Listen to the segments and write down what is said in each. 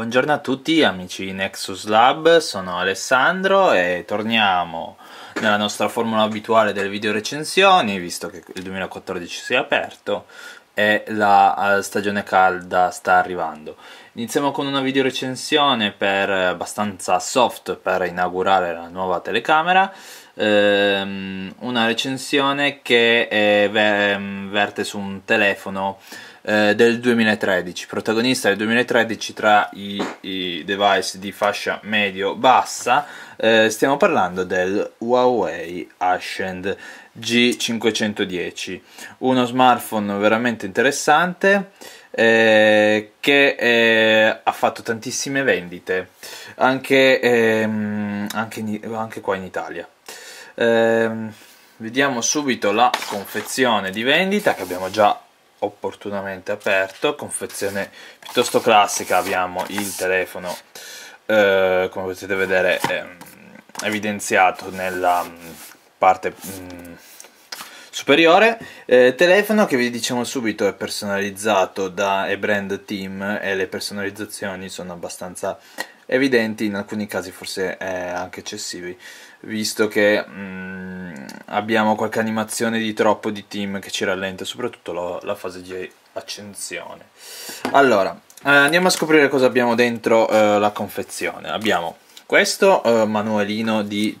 Buongiorno a tutti amici di Nexus Lab, sono Alessandro e torniamo nella nostra formula abituale delle video recensioni, visto che il 2014 si è aperto e la eh, stagione calda sta arrivando. Iniziamo con una video recensione per, eh, abbastanza soft per inaugurare la nuova telecamera, ehm, una recensione che è, eh, mm, verte su un telefono eh, del 2013, protagonista del 2013 tra i, i device di fascia medio-bassa, eh, stiamo parlando del Huawei Ascend G510, uno smartphone veramente interessante eh, che eh, ha fatto tantissime vendite anche, ehm, anche, in, anche, qua in Italia. Ehm, vediamo subito la confezione di vendita che abbiamo già opportunamente aperto confezione piuttosto classica abbiamo il telefono eh, come potete vedere eh, evidenziato nella mm, parte mh, mm, superiore eh, telefono che vi diciamo subito è personalizzato da e brand team e le personalizzazioni sono abbastanza evidenti in alcuni casi forse eh, anche eccessivi visto che mh, mm, abbiamo qualche animazione di troppo di team che ci rallenta, soprattutto la, la fase di accensione. Allora, eh, andiamo a scoprire cosa abbiamo dentro eh, la confezione. Abbiamo questo eh, manualino di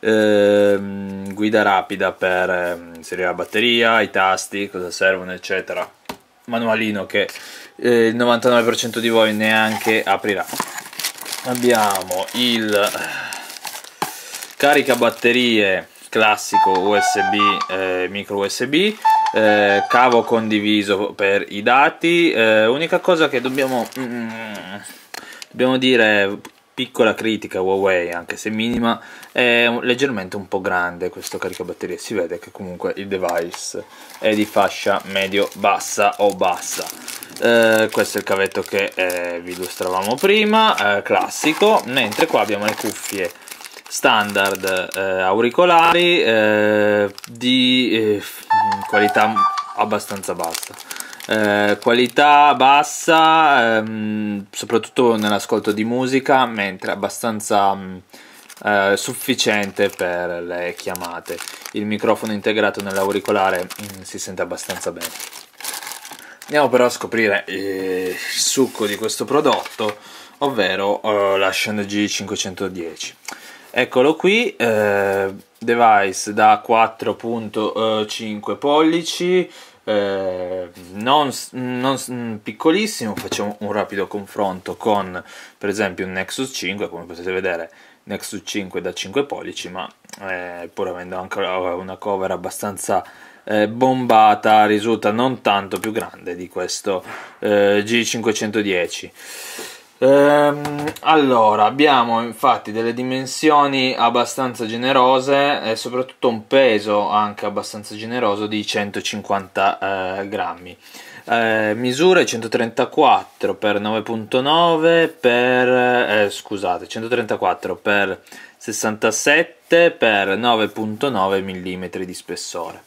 ehm, guida rapida per ehm, inserire la batteria, i tasti, cosa servono, eccetera. Manualino che eh, il 99% di voi neanche aprirà. Abbiamo il carica batterie classico USB, eh, micro USB, eh, cavo condiviso per i dati, eh, unica cosa che dobbiamo, mm, dobbiamo dire piccola critica Huawei, anche se minima, è leggermente un po' grande questo caricabatterie, si vede che comunque il device è di fascia medio-bassa o bassa. Eh, questo è il cavetto che eh, vi illustravamo prima, eh, classico, mentre qua abbiamo le cuffie standard eh, auricolari eh, di eh, qualità abbastanza bassa. Eh, qualità bassa ehm, soprattutto nell'ascolto di musica mentre abbastanza mh, mm, eh, sufficiente per le chiamate. Il microfono integrato nell'auricolare mh, mm, si sente abbastanza bene. Andiamo però a scoprire eh, il succo di questo prodotto, ovvero eh, la Shen G510 eccolo qui eh, device da 4.5 pollici eh, non, non, mm, piccolissimo facciamo un rapido confronto con per esempio un Nexus 5 come potete vedere Nexus 5 da 5 pollici ma eh, pur avendo anche una cover abbastanza eh, bombata risulta non tanto più grande di questo eh, G510 Ehm, allora, abbiamo infatti delle dimensioni abbastanza generose e soprattutto un peso anche abbastanza generoso di 150 eh, grammi. Eh, misure 134 x 9.9 per eh, scusate 134 x 67 x 9.9 mm di spessore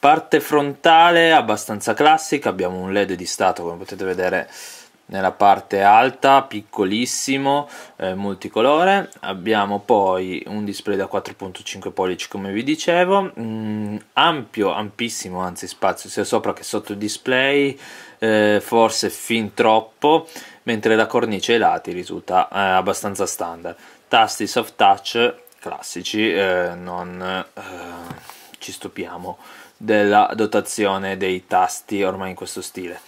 parte frontale abbastanza classica abbiamo un led di stato come potete vedere nella parte alta piccolissimo eh, multicolore abbiamo poi un display da 4.5 pollici come vi dicevo mm, ampio ampissimo anzi spazio sia sopra che sotto il display eh, forse fin troppo mentre la cornice ai lati risulta eh, abbastanza standard tasti soft touch classici eh, non eh, ci stupiamo della dotazione dei tasti ormai in questo stile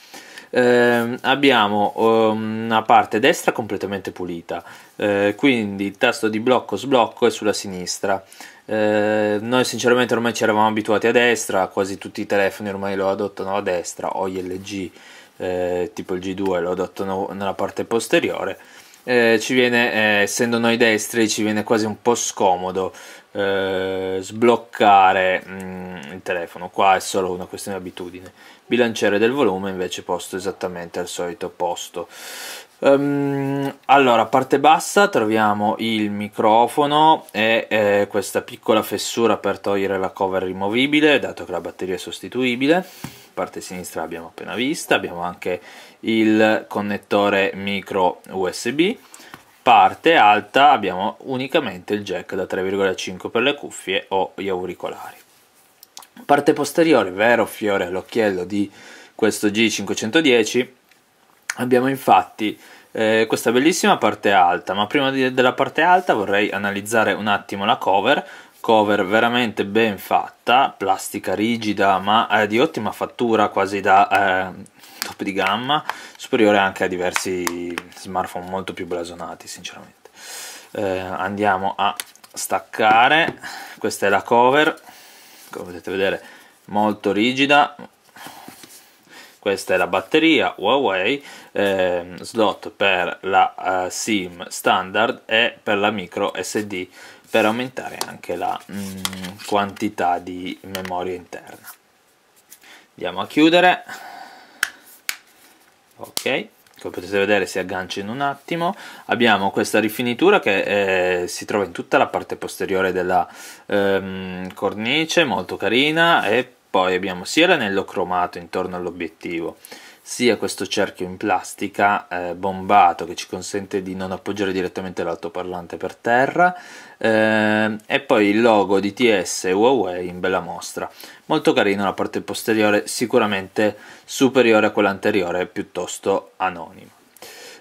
eh, abbiamo um, una parte destra completamente pulita, eh, quindi il tasto di blocco sblocco è sulla sinistra. Eh, noi sinceramente ormai ci eravamo abituati a destra, quasi tutti i telefoni ormai lo adottano a destra, o gli LG eh, tipo il G2 lo adottano nella parte posteriore. Eh, ci viene, eh, essendo noi destri, ci viene quasi un po' scomodo sbloccare mh, mm, il telefono. Qua è solo una questione di abitudine bilanciere del volume invece posto esattamente al solito posto um, allora parte bassa troviamo il microfono e eh, questa piccola fessura per togliere la cover rimovibile dato che la batteria è sostituibile parte sinistra abbiamo appena vista abbiamo anche il connettore micro usb parte alta abbiamo unicamente il jack da 3,5 per le cuffie o gli auricolari Parte posteriore, vero fiore all'occhiello di questo G510, abbiamo infatti eh, questa bellissima parte alta, ma prima di, della parte alta vorrei analizzare un attimo la cover, cover veramente ben fatta, plastica rigida ma eh, di ottima fattura, quasi da eh, top di gamma, superiore anche a diversi smartphone molto più blasonati sinceramente. Eh, andiamo a staccare, questa è la cover come potete vedere molto rigida questa è la batteria Huawei eh, slot per la eh, SIM standard e per la micro SD per aumentare anche la mh, mm, quantità di memoria interna andiamo a chiudere ok come potete vedere si aggancia in un attimo abbiamo questa rifinitura che eh, si trova in tutta la parte posteriore della ehm, cornice molto carina e poi abbiamo sia l'anello cromato intorno all'obiettivo sia questo cerchio in plastica eh, bombato che ci consente di non appoggiare direttamente l'altoparlante per terra eh, e poi il logo di TS Huawei in bella mostra molto carino la parte posteriore sicuramente superiore a quella anteriore piuttosto anonima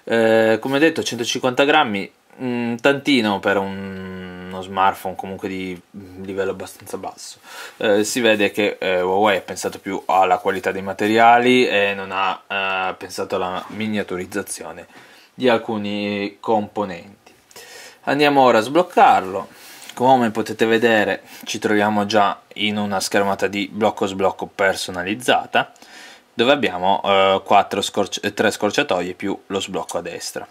eh, come detto 150 grammi mh, mm, tantino per un, uno smartphone comunque di livello abbastanza basso. Eh, si vede che eh, Huawei ha pensato più alla qualità dei materiali e non ha eh, pensato alla miniaturizzazione di alcuni componenti. Andiamo ora a sbloccarlo. Come potete vedere ci troviamo già in una schermata di blocco sblocco personalizzata dove abbiamo eh, 4 scorci 3 scorciatoie più lo sblocco a destra.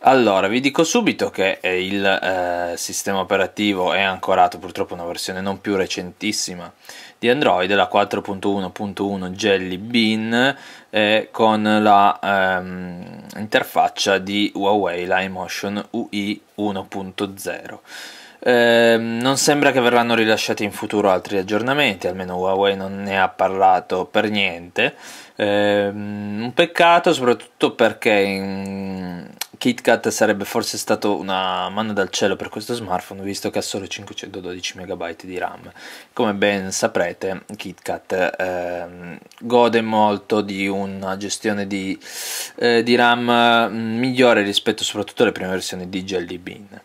Allora, vi dico subito che eh, il eh, sistema operativo è ancorato purtroppo a una versione non più recentissima di Android, la 4.1.1 Jelly Bean, eh, con l'interfaccia ehm, di Huawei, Limotion UI 1.0. Eh, non sembra che verranno rilasciati in futuro altri aggiornamenti, almeno Huawei non ne ha parlato per niente. Eh, un peccato soprattutto perché in, KitKat sarebbe forse stato una mano dal cielo per questo smartphone visto che ha solo 512 MB di RAM. Come ben saprete, KitKat eh, gode molto di una gestione di, eh, di RAM mm, migliore rispetto soprattutto alle prime versioni di Jelly Bean.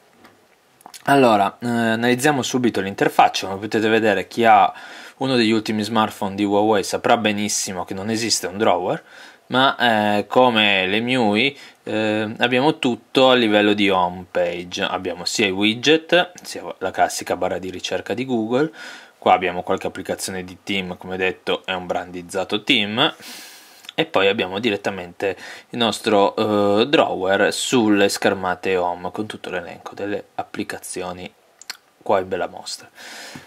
Allora, eh, analizziamo subito l'interfaccia, come potete vedere chi ha uno degli ultimi smartphone di Huawei saprà benissimo che non esiste un drawer, ma eh, come le MIUI eh, abbiamo tutto a livello di home page, abbiamo sia i widget, sia la classica barra di ricerca di Google, qua abbiamo qualche applicazione di team, come detto è un brandizzato team, e poi abbiamo direttamente il nostro eh, drawer sulle schermate home con tutto l'elenco delle applicazioni qua è bella mostra.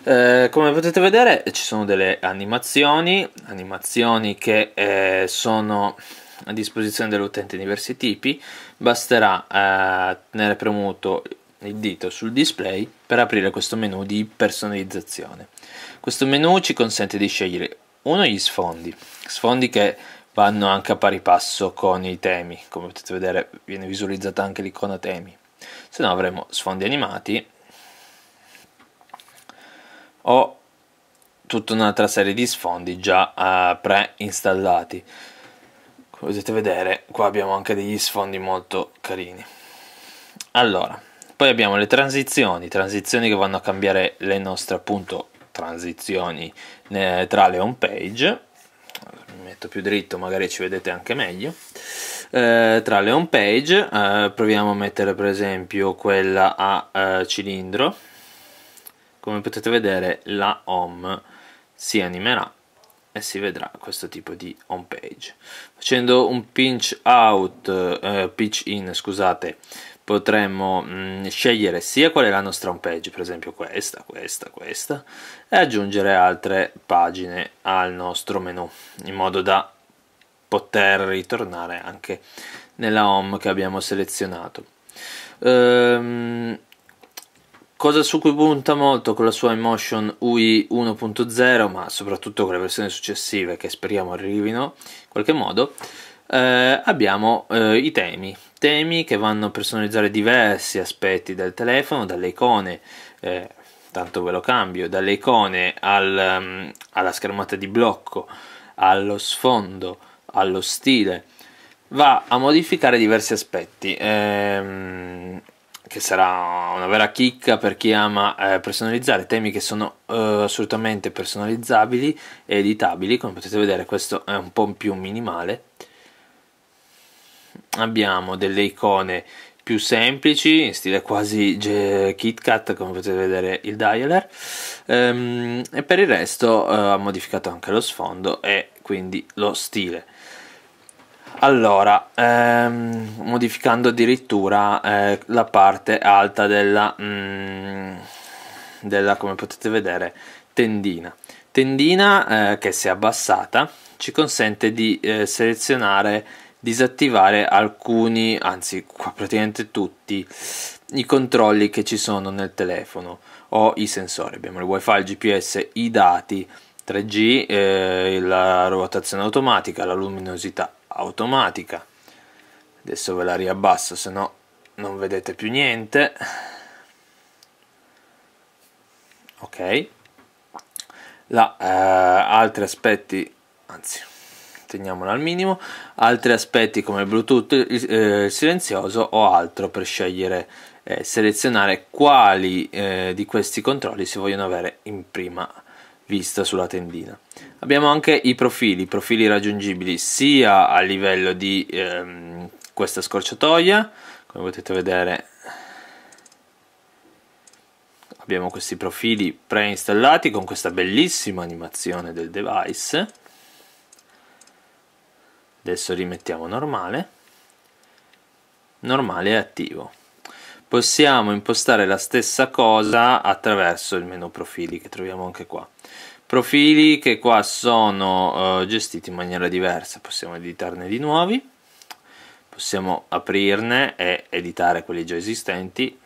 Eh, come potete vedere ci sono delle animazioni, animazioni che eh, sono a disposizione dell'utente di diversi tipi, basterà eh, tenere premuto il dito sul display per aprire questo menu di personalizzazione. Questo menu ci consente di scegliere uno gli sfondi, sfondi che vanno anche a pari passo con i temi, come potete vedere viene visualizzata anche l'icona temi, se no avremo sfondi animati ho tutta un'altra serie di sfondi già eh, pre-installati. come potete vedere qua abbiamo anche degli sfondi molto carini allora poi abbiamo le transizioni transizioni che vanno a cambiare le nostre appunto transizioni eh, tra le home page mi metto più dritto magari ci vedete anche meglio eh, tra le home page eh, proviamo a mettere per esempio quella a eh, cilindro come potete vedere la home si animerà e si vedrà questo tipo di home page facendo un pinch out eh, pinch in scusate potremmo mh, mm, scegliere sia qual è la nostra home page per esempio questa questa questa e aggiungere altre pagine al nostro menu in modo da poter ritornare anche nella home che abbiamo selezionato ehm, Cosa su cui punta molto con la sua Emotion UI 1.0, ma soprattutto con le versioni successive che speriamo arrivino in qualche modo, eh, abbiamo eh, i temi. Temi che vanno a personalizzare diversi aspetti del telefono, dalle icone, eh, tanto ve lo cambio, dalle icone al, um, alla schermata di blocco, allo sfondo, allo stile, va a modificare diversi aspetti. Ehm, che sarà una vera chicca per chi ama eh, personalizzare temi che sono eh, assolutamente personalizzabili e editabili come potete vedere questo è un po' più minimale abbiamo delle icone più semplici in stile quasi KitKat come potete vedere il dialer ehm, e per il resto eh, ha modificato anche lo sfondo e quindi lo stile allora, ehm, modificando addirittura eh, la parte alta della, mm, della, come potete vedere, tendina. Tendina eh, che se abbassata ci consente di eh, selezionare, disattivare alcuni, anzi praticamente tutti, i controlli che ci sono nel telefono o i sensori. Abbiamo il wifi, il GPS, i dati, 3G, eh, la rotazione automatica, la luminosità automatica adesso ve la riabbasso se no non vedete più niente ok la, eh, altri aspetti anzi teniamola al minimo altri aspetti come bluetooth eh, silenzioso o altro per scegliere eh, selezionare quali eh, di questi controlli si vogliono avere in prima vista sulla tendina. Abbiamo anche i profili, profili raggiungibili sia a livello di ehm, questa scorciatoia, come potete vedere abbiamo questi profili preinstallati con questa bellissima animazione del device. Adesso rimettiamo normale, normale e attivo possiamo impostare la stessa cosa attraverso il menu profili che troviamo anche qua profili che qua sono eh, gestiti in maniera diversa possiamo editarne di nuovi possiamo aprirne e editare quelli già esistenti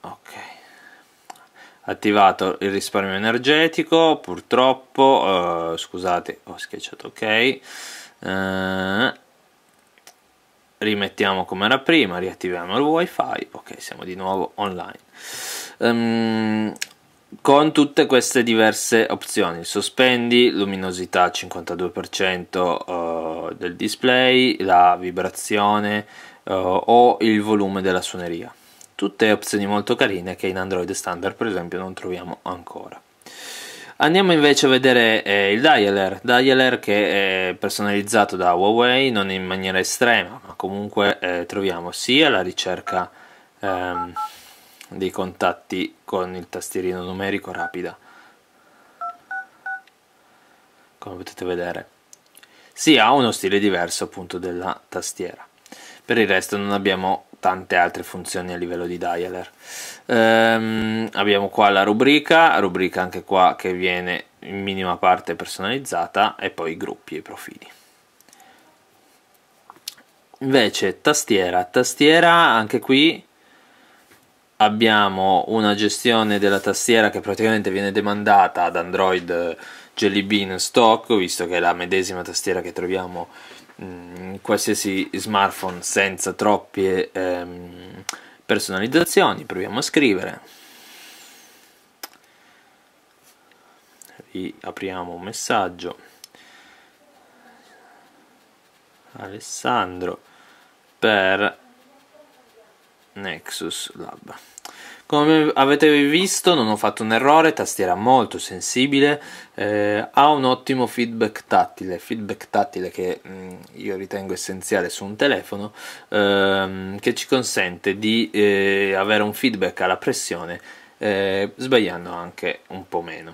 ok attivato il risparmio energetico purtroppo eh, scusate ho schiacciato ok eh, rimettiamo come era prima riattiviamo il wifi ok siamo di nuovo online Um, con tutte queste diverse opzioni sospendi luminosità 52% uh, eh, del display la vibrazione uh, o il volume della suoneria tutte opzioni molto carine che in android standard per esempio non troviamo ancora andiamo invece a vedere eh, il dialer dialer che è personalizzato da Huawei non in maniera estrema ma comunque eh, troviamo sia la ricerca ehm, dei contatti con il tastierino numerico rapida come potete vedere si ha uno stile diverso appunto della tastiera per il resto non abbiamo tante altre funzioni a livello di dialer ehm, abbiamo qua la rubrica rubrica anche qua che viene in minima parte personalizzata e poi i gruppi e i profili invece tastiera tastiera anche qui abbiamo una gestione della tastiera che praticamente viene demandata ad Android eh, Jelly Bean stock, visto che è la medesima tastiera che troviamo mm, in qualsiasi smartphone senza troppe ehm, personalizzazioni. Proviamo a scrivere. Apriamo un messaggio. Alessandro per Nexus Lab. Come avete visto non ho fatto un errore, tastiera molto sensibile, eh, ha un ottimo feedback tattile, feedback tattile che mh, mm, io ritengo essenziale su un telefono, ehm, che ci consente di eh, avere un feedback alla pressione, eh, sbagliando anche un po' meno.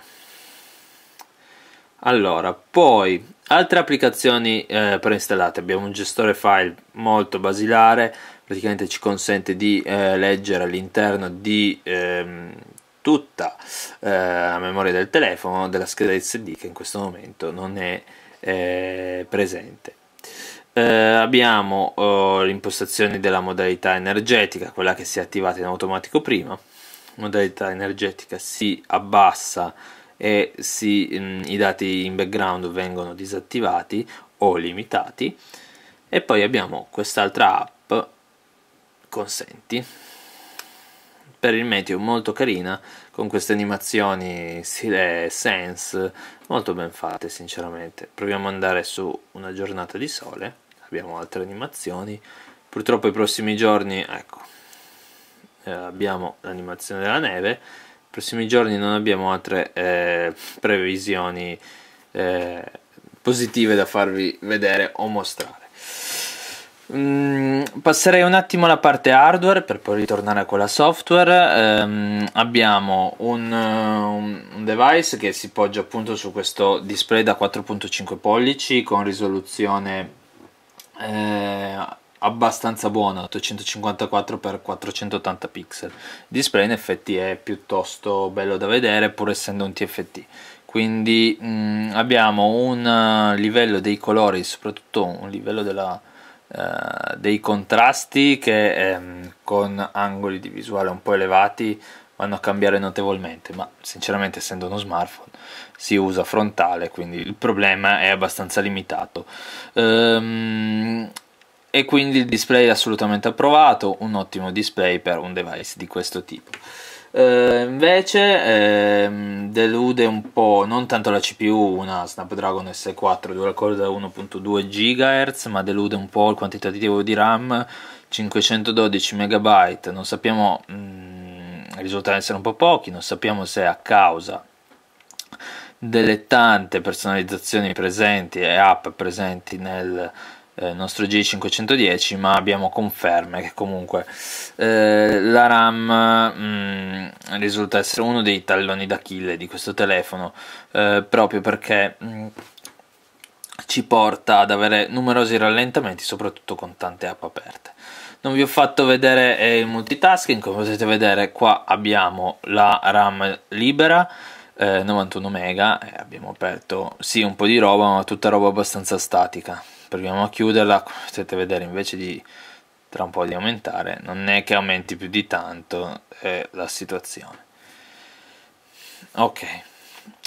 Allora, poi altre applicazioni eh, preinstallate, abbiamo un gestore file molto basilare, praticamente ci consente di eh, leggere all'interno di ehm, tutta eh, la memoria del telefono della scheda SD che in questo momento non è eh, presente. Eh, abbiamo oh, l'impostazione della modalità energetica, quella che si è attivata in automatico prima. Modalità energetica si abbassa e si, mh, mm, i dati in background vengono disattivati o limitati. E poi abbiamo quest'altra app consenti per il meteo molto carina con queste animazioni stile sense molto ben fatte sinceramente proviamo ad andare su una giornata di sole abbiamo altre animazioni purtroppo i prossimi giorni ecco eh, abbiamo l'animazione della neve i prossimi giorni non abbiamo altre eh, previsioni eh, positive da farvi vedere o mostrare Mm, passerei un attimo alla parte hardware per poi ritornare a quella software. Um, abbiamo eh, un, un, device che si poggia appunto su questo display da 4.5 pollici con risoluzione eh, abbastanza buona, 854x480 pixel. Il display in effetti è piuttosto bello da vedere pur essendo un TFT quindi mh, mm, abbiamo un eh, livello dei colori soprattutto un livello della eh, dei contrasti che ehm, con angoli di visuale un po' elevati vanno a cambiare notevolmente, ma sinceramente essendo uno smartphone si usa frontale, quindi il problema è abbastanza limitato. Ehm, e quindi il display è assolutamente approvato, un ottimo display per un device di questo tipo. Eh, invece ehm, delude un po' non tanto la CPU, una Snapdragon S4 dual core da 1.2 GHz, ma delude un po' il quantitativo di RAM 512 MB. Non sappiamo, mh, mm, risultano essere un po' pochi, non sappiamo se a causa delle tante personalizzazioni presenti e app presenti nel eh, nostro G510 ma abbiamo conferme che comunque eh, la RAM mh, mm, risulta essere uno dei talloni d'Achille di questo telefono eh, proprio perché mh, mm, ci porta ad avere numerosi rallentamenti soprattutto con tante app aperte non vi ho fatto vedere eh, il multitasking come potete vedere qua abbiamo la RAM libera 91 eh, mega abbiamo aperto sì un po' di roba ma tutta roba abbastanza statica proviamo a chiuderla come potete vedere invece di tra un po' di aumentare non è che aumenti più di tanto eh, la situazione ok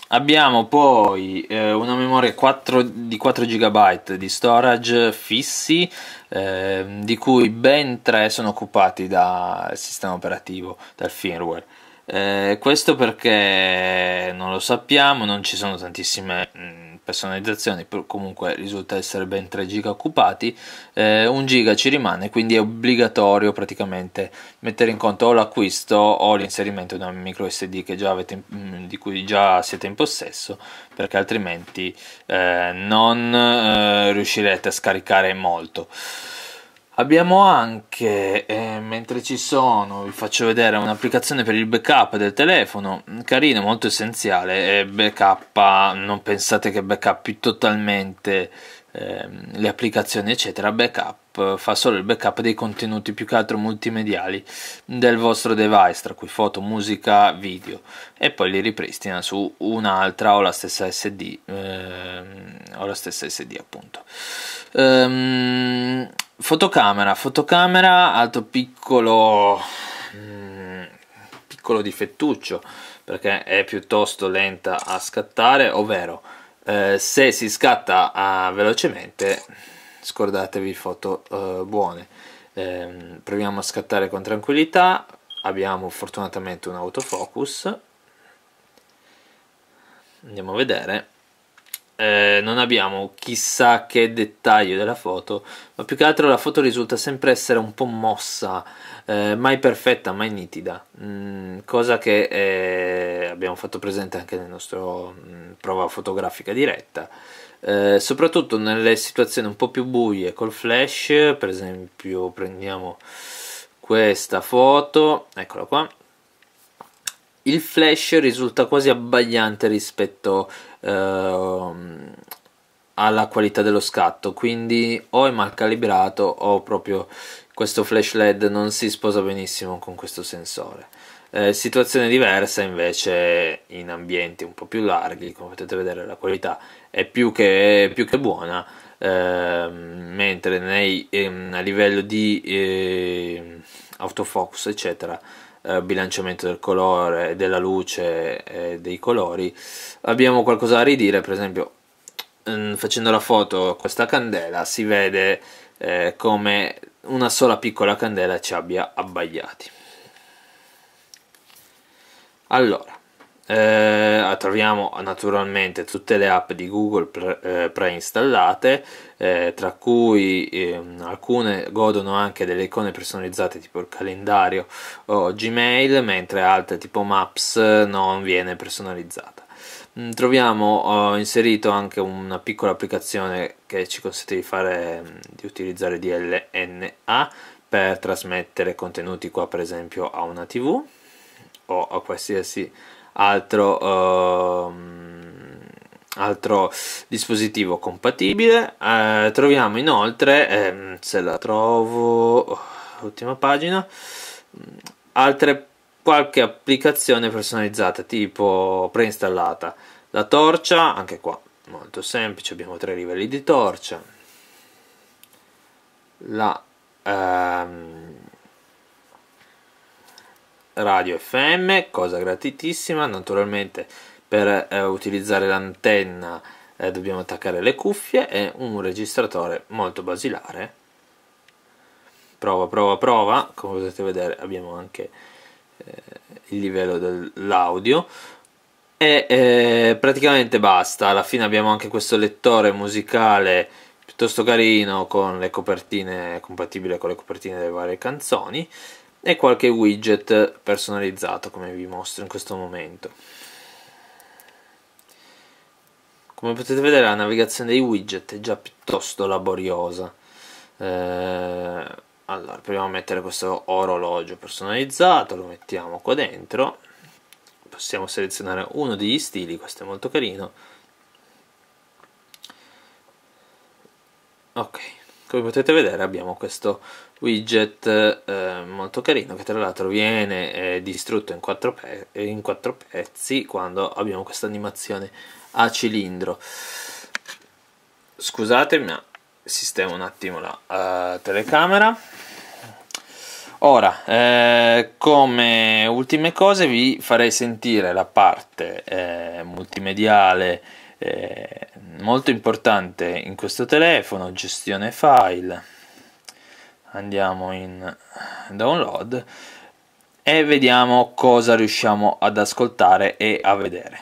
abbiamo poi eh, una memoria 4, di 4 GB di storage fissi eh, di cui ben 3 sono occupati dal sistema operativo dal firmware eh, questo perché non lo sappiamo non ci sono tantissime mh, mm, personalizzazioni comunque risulta essere ben 3 giga occupati eh, 1 giga ci rimane quindi è obbligatorio praticamente mettere in conto o l'acquisto o l'inserimento di un micro SD che già avete, mm, di cui già siete in possesso perché altrimenti eh, non eh, riuscirete a scaricare molto Abbiamo anche, eh, mentre ci sono, vi faccio vedere un'applicazione per il backup del telefono, carino, molto essenziale, backup, non pensate che backup totalmente Ehm, le applicazioni eccetera, backup fa solo il backup dei contenuti più che altro multimediali del vostro device, tra cui foto, musica, video e poi li ripristina su un'altra o la stessa SD ehm, o la stessa SD appunto. Ehm, fotocamera, fotocamera altro piccolo mh, mm, piccolo difettuccio perché è piuttosto lenta a scattare, ovvero eh, se si scatta ah, velocemente scordatevi foto eh, buone eh, proviamo a scattare con tranquillità abbiamo fortunatamente un autofocus andiamo a vedere eh, non abbiamo chissà che dettaglio della foto, ma più che altro la foto risulta sempre essere un po' mossa, eh, mai perfetta, mai nitida, mm, cosa che eh, abbiamo fatto presente anche nel nostro mm, prova fotografica diretta. Eh, soprattutto nelle situazioni un po' più buie col flash, per esempio prendiamo questa foto, eccola qua, il flash risulta quasi abbagliante rispetto a ehm, alla qualità dello scatto quindi o è mal calibrato o proprio questo flash led non si sposa benissimo con questo sensore eh, situazione diversa invece in ambienti un po' più larghi come potete vedere la qualità è più che, più che buona eh, mentre nei, eh, a livello di ehm, autofocus eccetera eh, bilanciamento del colore, della luce e dei colori, abbiamo qualcosa da ridire, per esempio mh, mm, facendo la foto a questa candela si vede eh, come una sola piccola candela ci abbia abbagliati. Allora, eh, troviamo naturalmente tutte le app di Google pre, eh, preinstallate, eh, tra cui ehm, alcune godono anche delle icone personalizzate tipo il calendario o Gmail, mentre altre tipo Maps non viene personalizzata. Mm, troviamo oh, inserito anche una piccola applicazione che ci consente di, fare, mm, di utilizzare DLNA per trasmettere contenuti qua per esempio a una tv o a qualsiasi altro, ehm, altro dispositivo compatibile. Eh, troviamo inoltre, ehm, se la trovo, oh, ultima pagina, mm, altre qualche applicazione personalizzata tipo preinstallata. La torcia, anche qua, molto semplice, abbiamo tre livelli di torcia. La... Ehm, radio FM, cosa gratitissima, naturalmente per eh, utilizzare l'antenna eh, dobbiamo attaccare le cuffie e un registratore molto basilare. Prova, prova, prova, come potete vedere abbiamo anche eh, il livello dell'audio e eh, praticamente basta, alla fine abbiamo anche questo lettore musicale piuttosto carino con le copertine compatibile con le copertine delle varie canzoni e qualche widget personalizzato come vi mostro in questo momento come potete vedere la navigazione dei widget è già piuttosto laboriosa eh, allora proviamo a mettere questo orologio personalizzato lo mettiamo qua dentro possiamo selezionare uno degli stili questo è molto carino ok come potete vedere abbiamo questo widget eh, molto carino che tra l'altro viene eh, distrutto in quattro, pe in quattro pezzi quando abbiamo questa animazione a cilindro scusate ma sistemo un attimo la uh, telecamera ora eh, come ultime cose vi farei sentire la parte eh, multimediale eh, molto importante in questo telefono gestione file andiamo in download e vediamo cosa riusciamo ad ascoltare e a vedere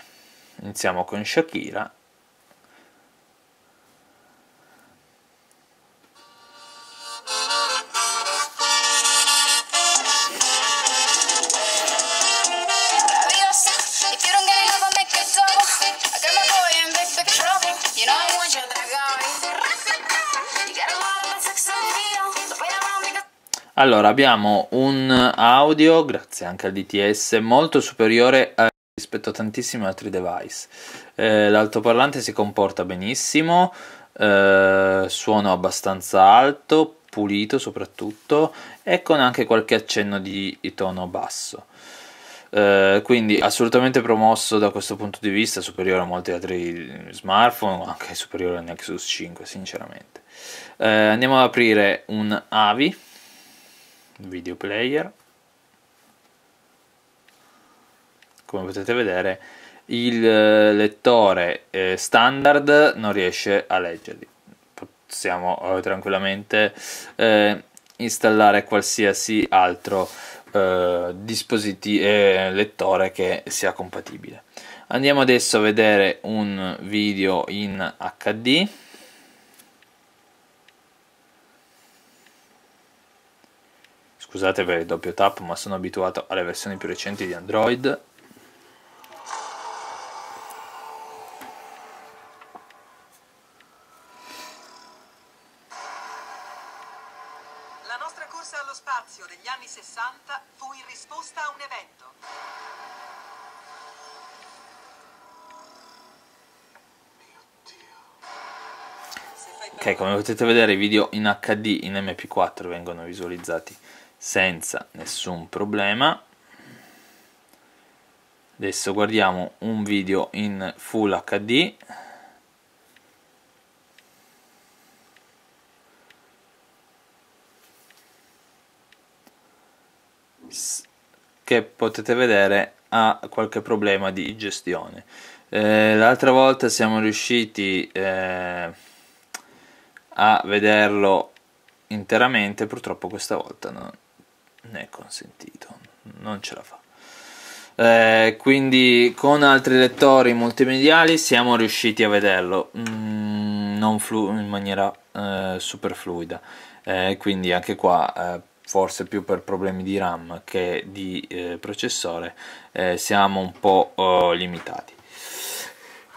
iniziamo con Shakira Allora, abbiamo un audio, grazie anche al DTS, molto superiore a rispetto a tantissimi altri device. Eh, l'altoparlante si comporta benissimo, eh, suono abbastanza alto, pulito soprattutto e con anche qualche accenno di tono basso. Eh, quindi assolutamente promosso da questo punto di vista, superiore a molti altri smartphone, anche superiore al Nexus 5 sinceramente. Eh, andiamo ad aprire un AVI video player come potete vedere il eh, lettore eh, standard non riesce a leggerli possiamo eh, tranquillamente eh, installare qualsiasi altro eh, dispositivo eh, lettore che sia compatibile andiamo adesso a vedere un video in HD Scusate per il doppio tap, ma sono abituato alle versioni più recenti di Android. La nostra corsa allo spazio degli anni 60 fu in risposta a un evento. Ok, come potete vedere i video in HD in MP4 vengono visualizzati senza nessun problema adesso guardiamo un video in full hd che potete vedere ha qualche problema di gestione eh, l'altra volta siamo riusciti eh, a vederlo interamente purtroppo questa volta non, è consentito, non ce la fa. Eh, quindi con altri lettori multimediali siamo riusciti a vederlo mm, non in maniera eh, super fluida, eh, quindi anche qua eh, forse più per problemi di RAM che di eh, processore eh, siamo un po' limitati.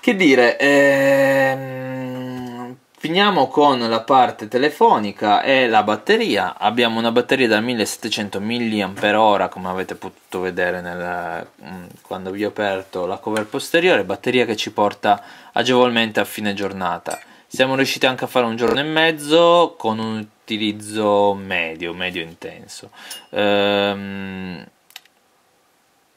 Che dire, ehm Finiamo con la parte telefonica e la batteria. Abbiamo una batteria da 1700 mAh, come avete potuto vedere nel, mm, quando vi ho aperto la cover posteriore, batteria che ci porta agevolmente a fine giornata. Siamo riusciti anche a fare un giorno e mezzo con un utilizzo medio, medio intenso. Ehm,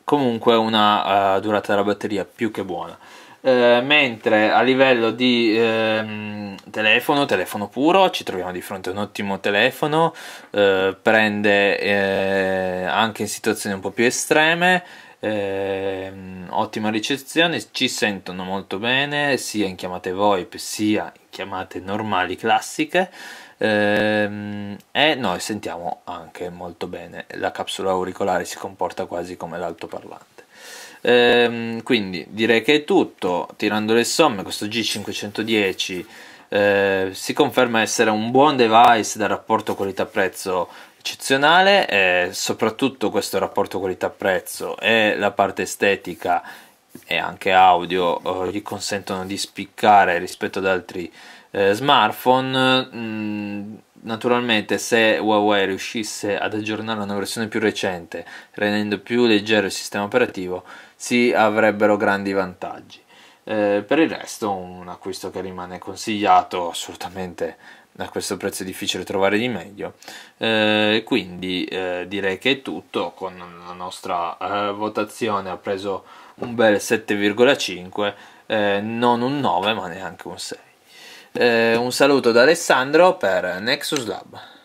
comunque una uh, durata della batteria più che buona. Eh, mentre a livello di ehm, telefono, telefono puro, ci troviamo di fronte a un ottimo telefono, eh, prende eh, anche in situazioni un po' più estreme. Ehm, ottima ricezione, ci sentono molto bene sia in chiamate VoIP sia in chiamate normali classiche ehm, e noi sentiamo anche molto bene la capsula auricolare si comporta quasi come l'altoparlante Ehm, quindi direi che è tutto. Tirando le somme, questo G510 eh, si conferma essere un buon device dal rapporto qualità-prezzo eccezionale, eh, soprattutto questo rapporto qualità-prezzo e la parte estetica e anche audio eh, gli consentono di spiccare rispetto ad altri eh, smartphone. Mh, mm, Naturalmente se Huawei riuscisse ad aggiornare una versione più recente rendendo più leggero il sistema operativo si avrebbero grandi vantaggi. Eh, per il resto un acquisto che rimane consigliato assolutamente a questo prezzo è difficile trovare di meglio eh, quindi eh, direi che è tutto con la nostra eh, votazione ha preso un bel 7,5 eh, non un 9 ma neanche un 6 eh, un saluto da Alessandro per Nexus Lab.